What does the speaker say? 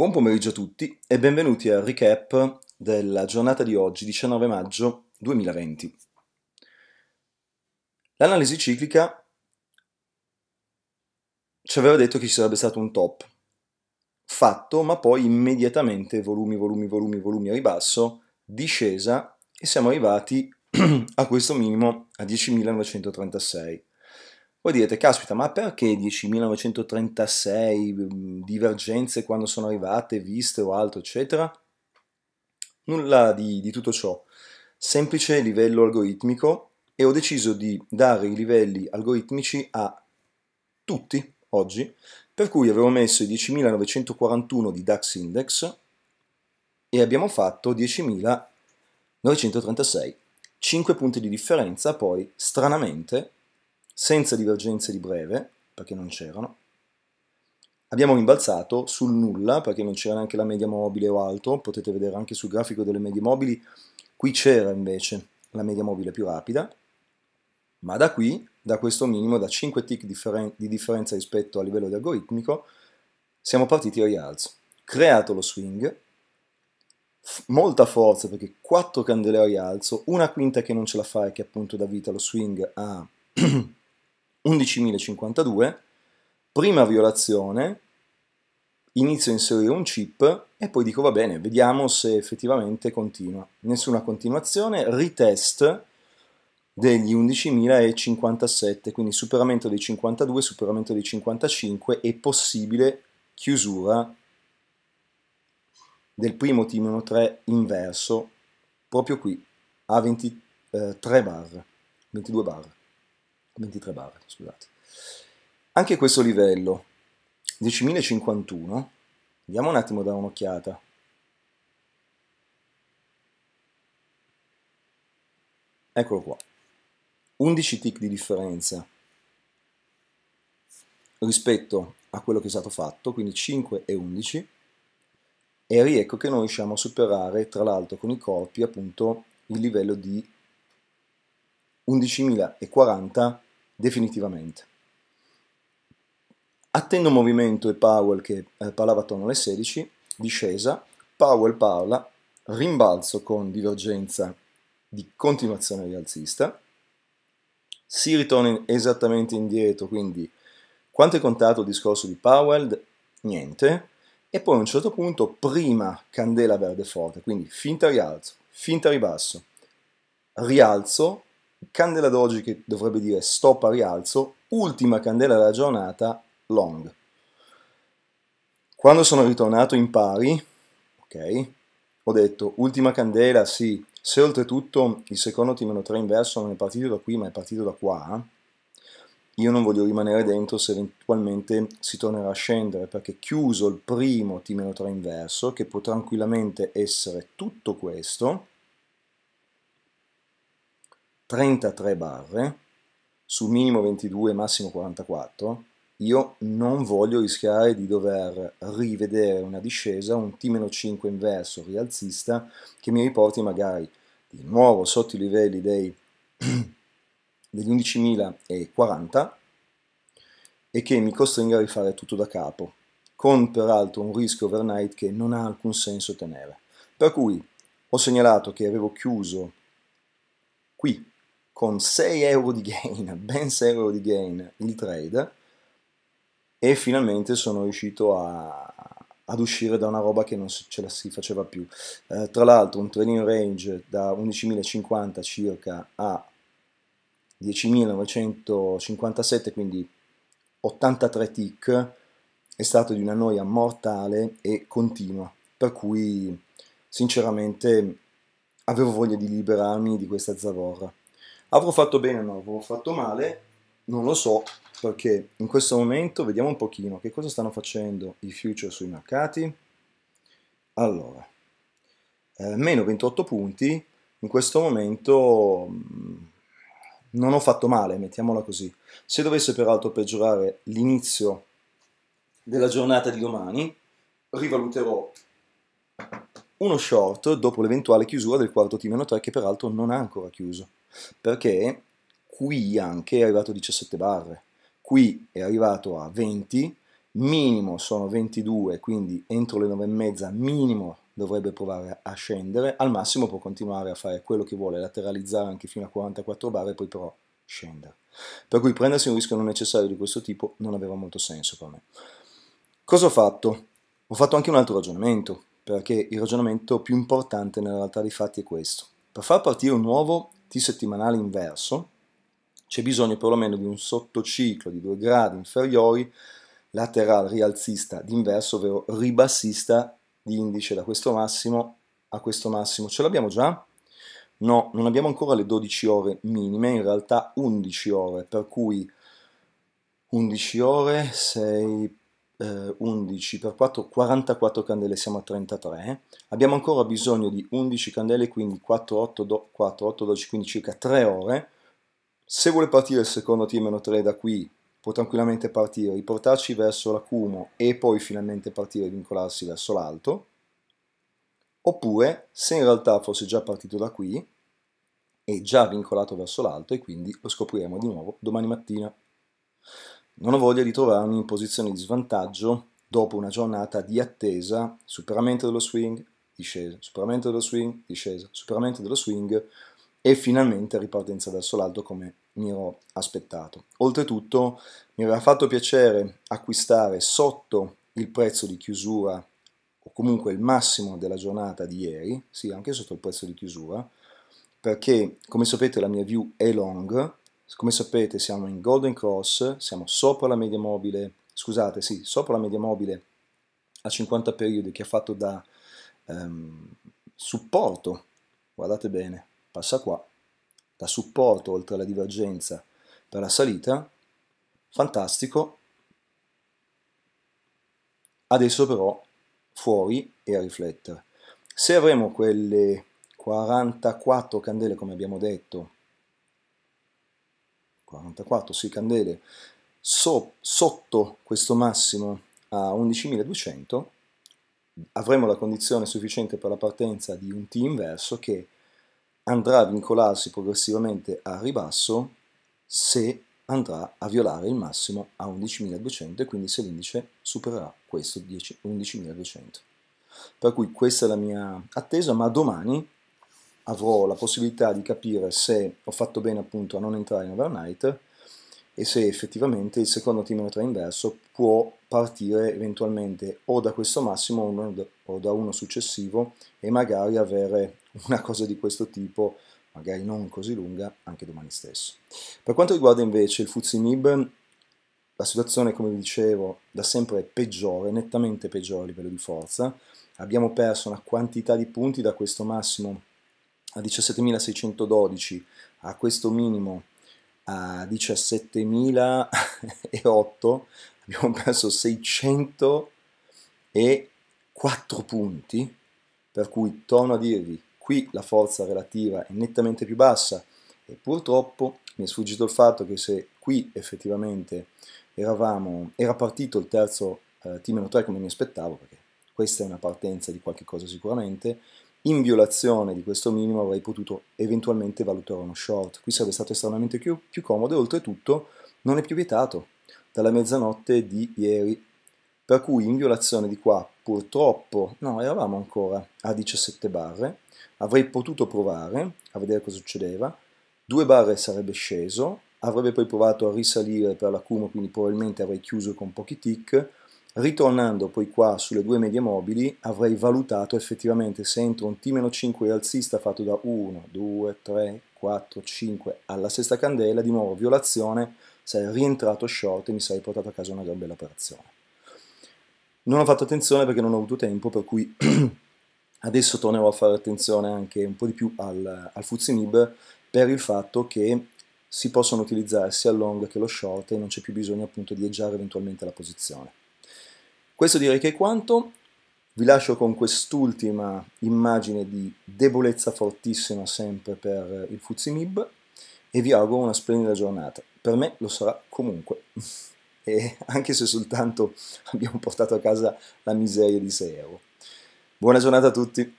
Buon pomeriggio a tutti e benvenuti al recap della giornata di oggi, 19 maggio 2020. L'analisi ciclica ci aveva detto che ci sarebbe stato un top fatto, ma poi immediatamente volumi, volumi, volumi, volumi a ribasso, discesa e siamo arrivati a questo minimo a 10.936. Voi direte, caspita, ma perché 10.936 mm, divergenze quando sono arrivate, viste o altro, eccetera? Nulla di, di tutto ciò. Semplice livello algoritmico e ho deciso di dare i livelli algoritmici a tutti oggi, per cui avevo messo i 10.941 di DAX Index e abbiamo fatto 10.936. 5 punti di differenza poi, stranamente, senza divergenze di breve, perché non c'erano. Abbiamo rimbalzato sul nulla, perché non c'era neanche la media mobile o altro, potete vedere anche sul grafico delle medie mobili, qui c'era invece la media mobile più rapida, ma da qui, da questo minimo, da 5 tick differen di differenza rispetto a livello di algoritmico, siamo partiti a rialzo. Creato lo swing, molta forza perché 4 candele a rialzo, una quinta che non ce la fa e che appunto dà vita lo swing a 11.052, prima violazione, inizio a inserire un chip e poi dico va bene, vediamo se effettivamente continua. Nessuna continuazione, retest degli 11.057, quindi superamento dei 52, superamento dei 55 e possibile chiusura del primo t 3 inverso proprio qui a 23 eh, bar, 22 bar. 23 barre, scusate. Anche questo livello, 10.051, andiamo un attimo da un'occhiata. Eccolo qua, 11 tick di differenza rispetto a quello che è stato fatto, quindi 5 e 11, e riecco che noi riusciamo a superare, tra l'altro con i corpi, appunto il livello di 11.040 definitivamente. Attendo movimento e Powell che eh, parlava attorno alle 16, discesa, Powell parla, rimbalzo con divergenza di continuazione rialzista, si ritorna esattamente indietro, quindi quanto è contato il discorso di Powell? Niente. E poi a un certo punto, prima candela verde forte, quindi finta rialzo, finta ribasso, rialzo, candela d'oggi che dovrebbe dire stop a rialzo, ultima candela della giornata, long. Quando sono ritornato in pari, ok, ho detto ultima candela, sì, se oltretutto il secondo T-3 inverso non è partito da qui ma è partito da qua, io non voglio rimanere dentro se eventualmente si tornerà a scendere perché chiuso il primo T-3 inverso che può tranquillamente essere tutto questo 33 barre, su minimo 22 massimo 44, io non voglio rischiare di dover rivedere una discesa, un T-5 inverso rialzista che mi riporti magari di nuovo sotto i livelli dei, degli 11.040 e che mi costringa a rifare tutto da capo, con peraltro un rischio overnight che non ha alcun senso tenere. Per cui ho segnalato che avevo chiuso qui con 6 euro di gain, ben 6 euro di gain il trade e finalmente sono riuscito a, ad uscire da una roba che non ce la si faceva più. Eh, tra l'altro un trading range da 11.050 circa a 10.957, quindi 83 tick, è stato di una noia mortale e continua, per cui sinceramente avevo voglia di liberarmi di questa zavorra. Avrò fatto bene o no, avrò fatto male? Non lo so, perché in questo momento vediamo un pochino che cosa stanno facendo i future sui mercati. Allora, eh, meno 28 punti, in questo momento mm, non ho fatto male, mettiamola così. Se dovesse peraltro peggiorare l'inizio della giornata di domani, rivaluterò uno short dopo l'eventuale chiusura del quarto T-3 che peraltro non ha ancora chiuso perché qui anche è arrivato a 17 barre, qui è arrivato a 20, minimo sono 22, quindi entro le 9 e mezza minimo dovrebbe provare a scendere, al massimo può continuare a fare quello che vuole, lateralizzare anche fino a 44 barre, poi però scendere. Per cui prendersi un rischio non necessario di questo tipo non aveva molto senso per me. Cosa ho fatto? Ho fatto anche un altro ragionamento, perché il ragionamento più importante nella realtà dei fatti è questo. Per far partire un nuovo T settimanale inverso, c'è bisogno perlomeno di un sottociclo di due gradi inferiori lateral rialzista d'inverso, ovvero ribassista di indice da questo massimo a questo massimo. Ce l'abbiamo già? No, non abbiamo ancora le 12 ore minime, in realtà 11 ore, per cui 11 ore, 6 eh, 11 per 4, 44 candele, siamo a 33. Abbiamo ancora bisogno di 11 candele, quindi 4, 8, do, 4, 8 12, quindi circa 3 ore. Se vuole partire il secondo T-3 da qui, può tranquillamente partire, riportarci verso l'acumo e poi finalmente partire e vincolarsi verso l'alto. Oppure, se in realtà fosse già partito da qui, è già vincolato verso l'alto e quindi lo scopriremo di nuovo domani mattina. Non ho voglia di trovarmi in posizione di svantaggio dopo una giornata di attesa, superamento dello swing, discesa, superamento dello swing, discesa, superamento dello swing e finalmente ripartenza verso l'alto come mi ero aspettato. Oltretutto mi aveva fatto piacere acquistare sotto il prezzo di chiusura o comunque il massimo della giornata di ieri, sì, anche sotto il prezzo di chiusura, perché come sapete la mia view è long, come sapete siamo in Golden Cross, siamo sopra la media mobile, scusate, sì, sopra la media mobile a 50 periodi che ha fatto da ehm, supporto, guardate bene, passa qua, da supporto oltre alla divergenza per la salita, fantastico, adesso però fuori e a riflettere. Se avremo quelle 44 candele come abbiamo detto 44, 6 candele so, sotto questo massimo a 11.200, avremo la condizione sufficiente per la partenza di un T inverso che andrà a vincolarsi progressivamente a ribasso se andrà a violare il massimo a 11.200 e quindi se l'indice supererà questo 11.200. Per cui questa è la mia attesa, ma domani avrò la possibilità di capire se ho fatto bene appunto a non entrare in overnight e se effettivamente il secondo altimetro inverso può partire eventualmente o da questo massimo o da uno successivo e magari avere una cosa di questo tipo magari non così lunga anche domani stesso. Per quanto riguarda invece il Fuzzy Fuzimib, la situazione come vi dicevo da sempre è peggiore, nettamente peggiore a livello di forza, abbiamo perso una quantità di punti da questo massimo a 17.612 a questo minimo a 17.008 abbiamo perso 604 punti per cui torno a dirvi qui la forza relativa è nettamente più bassa e purtroppo mi è sfuggito il fatto che se qui effettivamente eravamo, era partito il terzo eh, team 3 come mi aspettavo perché questa è una partenza di qualche cosa sicuramente in violazione di questo minimo avrei potuto eventualmente valutare uno short. Qui sarebbe stato estremamente più, più comodo e oltretutto non è più vietato dalla mezzanotte di ieri. Per cui in violazione di qua purtroppo, no, eravamo ancora a 17 barre, avrei potuto provare a vedere cosa succedeva, due barre sarebbe sceso, avrebbe poi provato a risalire per la l'accumulo, quindi probabilmente avrei chiuso con pochi tick, Ritornando poi qua sulle due medie mobili avrei valutato effettivamente se entro un T-5 rialzista fatto da 1, 2, 3, 4, 5 alla sesta candela, di nuovo violazione, sarei rientrato short e mi sarei portato a casa una gran bella operazione. Non ho fatto attenzione perché non ho avuto tempo, per cui adesso tornerò a fare attenzione anche un po' di più al, al Fuzzinib per il fatto che si possono utilizzare sia il long che lo short e non c'è più bisogno appunto di eggiare eventualmente la posizione. Questo direi che è quanto, vi lascio con quest'ultima immagine di debolezza fortissima sempre per il Fuzimib e vi auguro una splendida giornata. Per me lo sarà comunque, e anche se soltanto abbiamo portato a casa la miseria di 6 euro. Buona giornata a tutti!